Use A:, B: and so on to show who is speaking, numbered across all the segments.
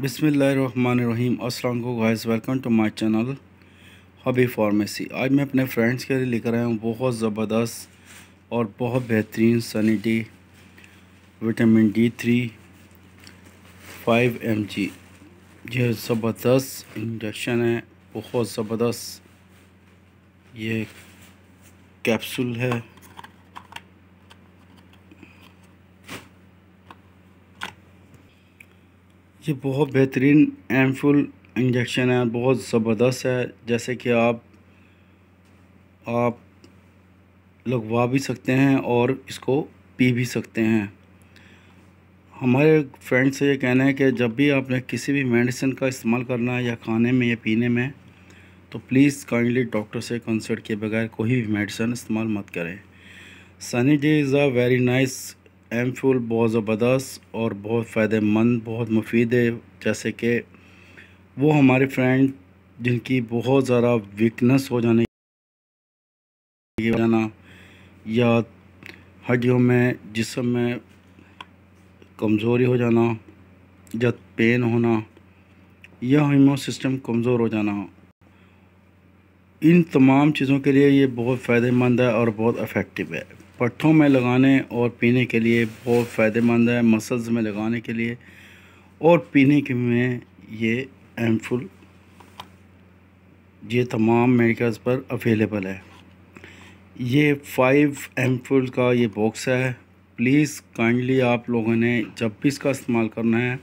A: बिसमीम अस्सलाम को guys welcome to my channel हबी फार्मेसी आज मैं अपने फ्रेंड्स के लिए लेकर आया हूँ बहुत ज़बरदस्त और बहुत बेहतरीन Sunny D vitamin D three five M G यह ज़बरदस्त इंजेक्शन है बहुत ज़बरदस्त ये कैप्सूल है ये बहुत बेहतरीन एमफुल इंजेक्शन है बहुत ज़बरदस्त है जैसे कि आप आप लगवा भी सकते हैं और इसको पी भी सकते हैं हमारे फ्रेंड से ये कहना है कि जब भी आपने किसी भी मेडिसिन का इस्तेमाल करना है या खाने में या पीने में तो प्लीज़ काइंडली डॉक्टर से कंसल्ट किए बगैर कोई भी मेडिसिन इस्तेमाल मत करें Sunny D is a very nice ampoule बहुत ज़बरदस्त और बहुत फ़ायदेमंद बहुत मुफीद है जैसे कि वो हमारे फ्रेंड जिनकी बहुत ज़्यादा वीकनेस हो जाने जाना या हड्डियों में जिसम में कमज़ोरी हो जाना या पेन होना या इम्यून सिस्टम कमज़ोर हो जाना इन तमाम चीज़ों के लिए ये बहुत फ़ायदेमंद है और बहुत अफेक्टिव है पट्ठों में लगाने और पीने के लिए बहुत फ़ायदेमंद है मसल्स में लगाने के लिए और पीने के में ये एमफुल ये तमाम मेडिकल्स पर अवेलेबल है ये फाइव एमफुल का ये बॉक्स है प्लीज़ काइंडली आप लोगों ने जब भी इसका इस्तेमाल करना है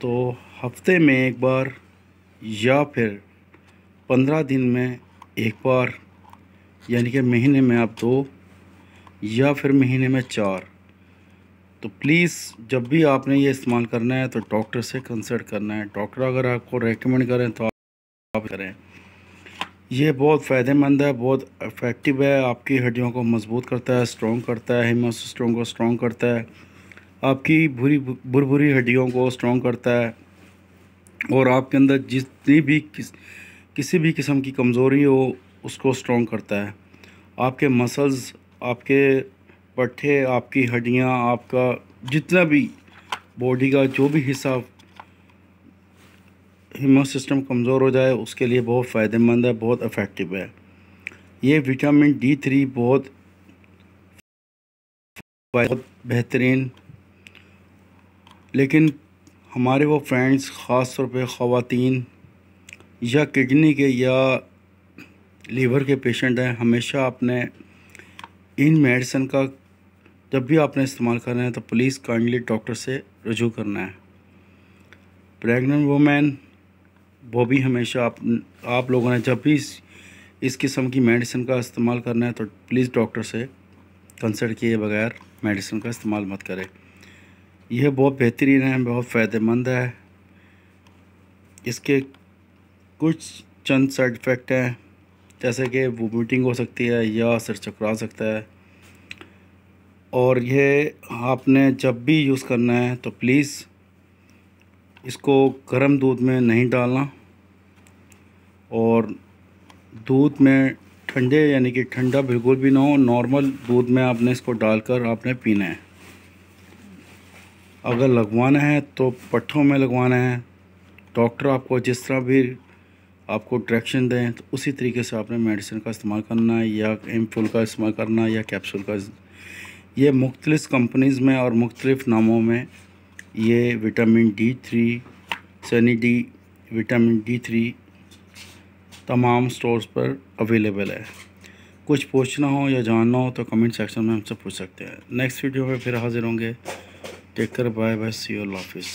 A: तो हफ्ते में एक बार या फिर पंद्रह दिन में एक बार यानी कि महीने में आप दो या फिर महीने में चार तो प्लीज़ जब भी आपने ये इस्तेमाल करना है तो डॉक्टर से कंसल्ट करना है डॉक्टर अगर आपको रेकमेंड करें तो आप करें ये बहुत फ़ायदेमंद है बहुत इफ़ेक्टिव है आपकी हड्डियों को मजबूत करता है स्ट्रॉन्ग करता है सिस्टम को स्ट्रॉन्ग करता है आपकी भूरी भुर भुरी हड्डियों को स्ट्रॉन्ग करता है और आपके अंदर जितनी भी किस किसी भी किस्म की कमज़ोरी हो उसको स्ट्रॉन्ग करता है आपके मसल्स आपके पट्ठे आपकी हड्डियाँ आपका जितना भी बॉडी का जो भी हिस्सा इम्यून सिस्टम कमज़ोर हो जाए उसके लिए बहुत फ़ायदेमंद है बहुत इफ़ेक्टिव है ये विटामिन डी थ्री बहुत बहुत बेहतरीन लेकिन हमारे वो फ्रेंड्स ख़ास तौर पे ख़वातीन या किडनी के या लीवर के पेशेंट हैं हमेशा अपने इन मेडिसन का जब भी आपने इस्तेमाल करना है तो प्लीज़ काइंडली डॉक्टर से रजू करना है प्रेगनेंट वूमेन वो भी हमेशा आप आप लोगों ने जब भी इस, इस किस्म की मेडिसिन का इस्तेमाल करना है तो प्लीज़ डॉक्टर से कंसल्ट किए बगैर मेडिसिन का इस्तेमाल मत करें यह बहुत बेहतरीन है बहुत फ़ायदेमंद है इसके कुछ चंद साइड इफ़ेक्ट हैं जैसे कि वोमिटिंग हो सकती है या सर चकरा सकता है और ये आपने जब भी यूज़ करना है तो प्लीज़ इसको गर्म दूध में नहीं डालना और दूध में ठंडे यानी कि ठंडा बिल्कुल भी ना हो नॉर्मल दूध में आपने इसको डालकर आपने पीना है अगर लगवाना है तो पट्ठों में लगवाना है डॉक्टर आपको जिस तरह भी आपको ट्रैक्शन दें तो उसी तरीके से आपने मेडिसिन का इस्तेमाल करना है या एम फूल का इस्तेमाल करना है या कैप्सूल का ये मुख्तलिफ़ कंपनीज़ में और मुख्तलिफ़ नामों में ये vitamin D three Sunny D vitamin D three तमाम स्टोर्स पर अवेलेबल है कुछ पूछना हो या जानना हो तो कमेंट सेक्शन में हमसे पूछ सकते हैं नेक्स्ट वीडियो में फिर हाज़िर होंगे take care bye bye see all office